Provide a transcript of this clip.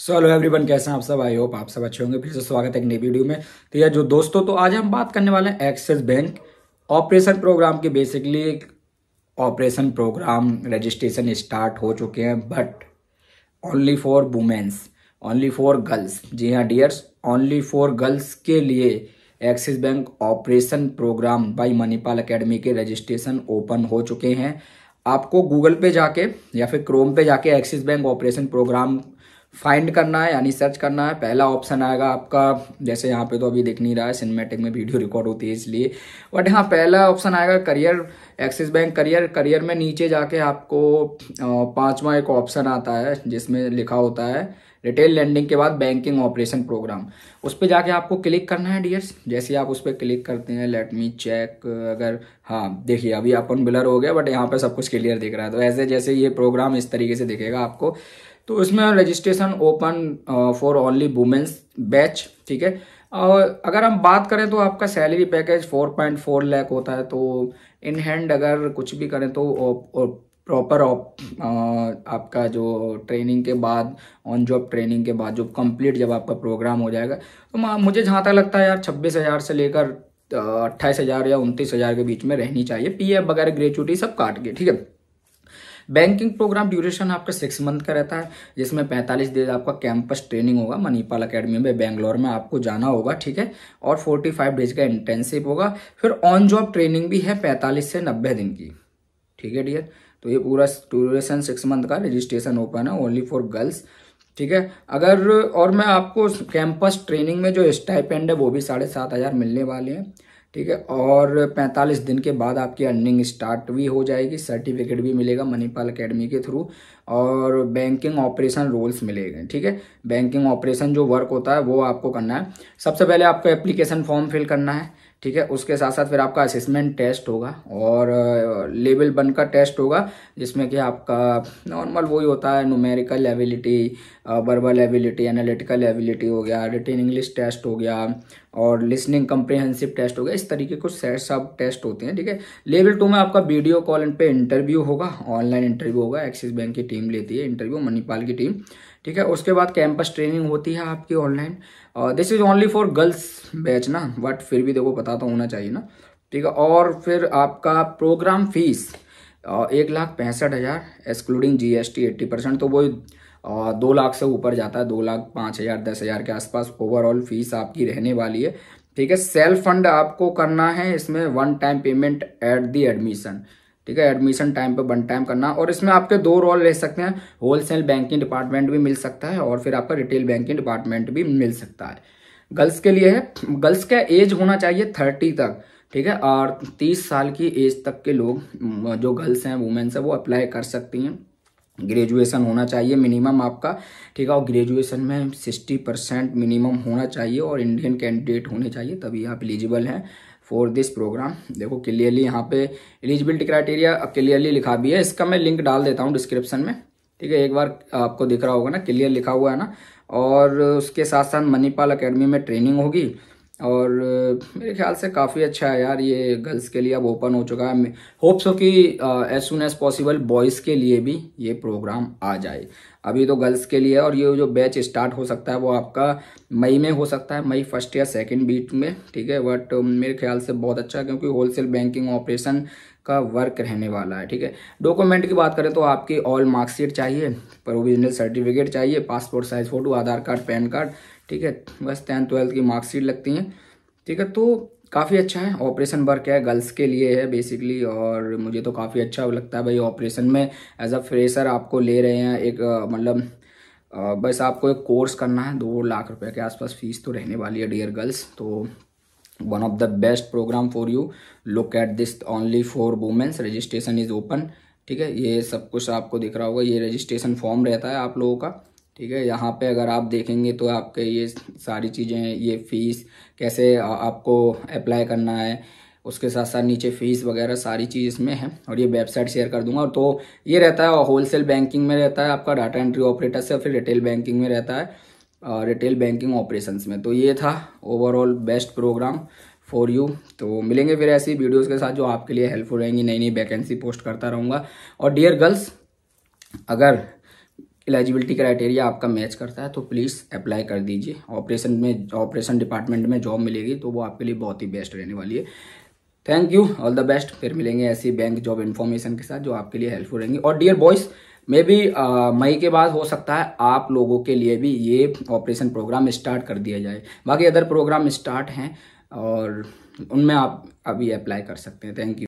so hello everyone कैसे हैं आप सब आई होप आप सब अच्छे होंगे फिर से स्वागत है एक नई वीडियो में तो यह जो दोस्तों तो आज हम बात करने वाले हैं एक्सिस बैंक ऑपरेशन प्रोग्राम के basically operation program registration start हो चुके हैं but only for womens only for girls जी हाँ डियर्स ओनली फॉर गर्ल्स के लिए Axis Bank operation program by Manipal academy के रजिस्ट्रेशन ओपन हो चुके हैं आपको गूगल पे जाके या फिर क्रोम पे जाके Axis Bank operation program find करना है यानी सर्च करना है पहला ऑप्शन आएगा आपका जैसे यहाँ पे तो अभी देख नहीं रहा है सिनेमेटिक में वीडियो रिकॉर्ड होती है इसलिए बट हाँ पहला ऑप्शन आएगा career Axis Bank career career में नीचे जाके आपको पाँचवा एक ऑप्शन आता है जिसमें लिखा होता है रिटेल लैंडिंग के बाद बैंकिंग ऑपरेशन प्रोग्राम उस पर जाके आपको क्लिक करना है डियर्स जैसे आप उस पर क्लिक करते हैं लेट मी चेक अगर हाँ देखिए अभी अपन ब्लर हो गया बट यहाँ पर सब कुछ क्लियर दिख रहा है तो ऐसे जैसे ये प्रोग्राम इस तरीके से दिखेगा आपको तो इसमें registration open for only womens batch ठीक है और अगर हम बात करें तो आपका सैलरी पैकेज 4.4 लैक होता है तो इन हैंड अगर कुछ भी करें तो प्रॉपर uh, uh, uh, आपका जो ट्रेनिंग के बाद ऑन जॉब ट्रेनिंग के बाद जो कंप्लीट जब आपका प्रोग्राम हो जाएगा तो मुझे जहाँ तक लगता है यार छब्बीस हज़ार से लेकर अट्ठाईस हज़ार या उनतीस हज़ार के बीच में रहनी चाहिए पी एफ वगैरह ग्रेचुटी सब काट के ठीक है बैंकिंग प्रोग्राम ड्यूरेशन आपका सिक्स मंथ का रहता है जिसमें पैंतालीस डेज आपका कैंपस ट्रेनिंग होगा मनीपाल अकेडमी में बैंगलोर में आपको जाना होगा ठीक है और फोर्टी फाइव डेज का इंटर्नशिप होगा फिर ऑन जॉब ट्रेनिंग भी है पैंतालीस से नब्बे दिन की ठीक है डियर तो ये पूरा ड्यूरेशन सिक्स मंथ का रजिस्ट्रेशन ओपन है ओनली फॉर गर्ल्स ठीक है अगर और मैं आपको कैंपस ट्रेनिंग में जो स्टाइपेंड है वो भी साढ़े सात हज़ार मिलने वाले हैं ठीक है और 45 दिन के बाद आपकी अर्निंग स्टार्ट भी हो जाएगी सर्टिफिकेट भी मिलेगा मणिपाल अकेडमी के थ्रू और बैंकिंग ऑपरेशन रोल्स मिलेंगे ठीक है बैंकिंग ऑपरेशन जो वर्क होता है वो आपको करना है सबसे पहले आपको एप्लीकेशन फॉर्म फिल करना है ठीक है उसके साथ साथ फिर आपका असेसमेंट टेस्ट होगा और लेवल वन का टेस्ट होगा जिसमें कि आपका नॉर्मल वही होता है numerical ability verbal ability analytical ability हो गया रिटेन इंग्लिश टेस्ट हो गया और लिसनिंग कंप्रेहेंसिव टेस्ट हो गया इस तरीके कुछ सेट सब टेस्ट होते हैं ठीक है लेवल टू में आपका वीडियो कॉल पे इंटरव्यू होगा ऑनलाइन इंटरव्यू होगा एक्सिस बैंक की टीम लेती है इंटरव्यू मणिपाल की टीम ठीक है उसके बाद कैंपस ट्रेनिंग होती है आपकी online this is only for girls batch ना बट फिर भी देखो पता तो होना चाहिए ना ठीक है और फिर आपका प्रोग्राम फीस uh, एक लाख पैंसठ हज़ार excluding G S T eighty percent तो वो uh, दो लाख से ऊपर जाता है दो लाख पाँच हज़ार दस हज़ार के आसपास ओवरऑल फीस आपकी रहने वाली है ठीक है सेल्फ फंड आपको करना है इसमें one time payment at the admission ठीक है एडमिशन टाइम पे वन टाइम करना और इसमें आपके दो रोल ले सकते हैं होलसेल बैंकिंग डिपार्टमेंट भी मिल सकता है और फिर आपका रिटेल बैंकिंग डिपार्टमेंट भी मिल सकता है गर्ल्स के लिए है गर्ल्स का एज होना चाहिए थर्टी तक ठीक है और तीस साल की एज तक के लोग जो गर्ल्स हैं वुमेन्स हैं वो अप्लाई कर सकती हैं ग्रेजुएशन होना चाहिए मिनिमम आपका ठीक है और ग्रेजुएशन में सिक्सटी परसेंट मिनिमम होना चाहिए और इंडियन कैंडिडेट होने चाहिए तभी आप एलिजिबल हैं फॉर दिस प्रोग्राम देखो क्लियरली यहाँ पे एलिजिबिलिटी क्राइटेरिया क्लियरली लिखा भी है इसका मैं लिंक डाल देता हूँ डिस्क्रिप्शन में ठीक है एक बार आपको दिख रहा होगा ना क्लियर लिखा हुआ है ना और उसके साथ साथ मणिपाल अकेडमी में ट्रेनिंग होगी और मेरे ख्याल से काफ़ी अच्छा है यार ये गर्ल्स के लिए अब ओपन हो चुका है होप्स हो कि as soon as possible boys के लिए भी ये प्रोग्राम आ जाए अभी तो गर्ल्स के लिए और ये जो बैच स्टार्ट हो सकता है वो आपका मई में हो सकता है मई फर्स्ट या सेकंड बीट में ठीक है बट मेरे ख्याल से बहुत अच्छा क्योंकि होलसेल बैंकिंग ऑपरेशन का वर्क रहने वाला है ठीक है डॉक्यूमेंट की बात करें तो आपकी ऑल मार्कशीट चाहिए प्रोविजनल सर्टिफिकेट चाहिए passport size photo Aadhaar card PAN card ठीक है बस टेंथ ट्वेल्थ की मार्कशीट लगती हैं ठीक है तो काफ़ी अच्छा है ऑपरेशन वर्क है गर्ल्स के लिए है बेसिकली और मुझे तो काफ़ी अच्छा लगता है भाई ऑपरेशन में एज अ फ्रेशर आपको ले रहे हैं एक मतलब बस आपको एक कोर्स करना है दो लाख रुपए के आसपास फीस तो रहने वाली है डियर गर्ल्स तो one of the best program for you look at this only for womens registration is open ठीक है ये सब कुछ आपको दिख रहा होगा ये रजिस्ट्रेशन फॉर्म रहता है आप लोगों का ठीक है यहाँ पे अगर आप देखेंगे तो आपके ये सारी चीज़ें ये फ़ीस कैसे आपको अप्लाई करना है उसके साथ साथ नीचे फीस वगैरह सारी चीज़ इसमें है और ये वेबसाइट शेयर कर दूंगा तो ये रहता है होलसेल बैंकिंग में रहता है आपका डाटा एंट्री ऑपरेटर से फिर रिटेल बैंकिंग में रहता है रिटेल बैंकिंग ऑपरेशंस में तो ये था overall best program for you तो मिलेंगे फिर ऐसी वीडियोस के साथ जो आपके लिए हेल्पफुल रहेंगी नई नई वैकेंसी पोस्ट करता रहूँगा और डियर गर्ल्स अगर एलिजिबिलिटी क्राइटेरिया आपका मैच करता है तो प्लीज़ अप्लाई कर दीजिए ऑपरेशन में ऑपरेशन डिपार्टमेंट में जॉब मिलेगी तो वो आपके लिए बहुत ही बेस्ट रहने वाली है thank you all the best फिर मिलेंगे ऐसी बैंक जॉब इन्फॉर्मेशन के साथ जो आपके लिए हेल्पफुल रहेंगी और डियर बॉयस मे बी मई के बाद हो सकता है आप लोगों के लिए भी ये ऑपरेशन प्रोग्राम स्टार्ट कर दिया जाए बाकी अदर प्रोग्राम स्टार्ट हैं और उनमें आप अभी अप्लाई कर सकते हैं थैंक यू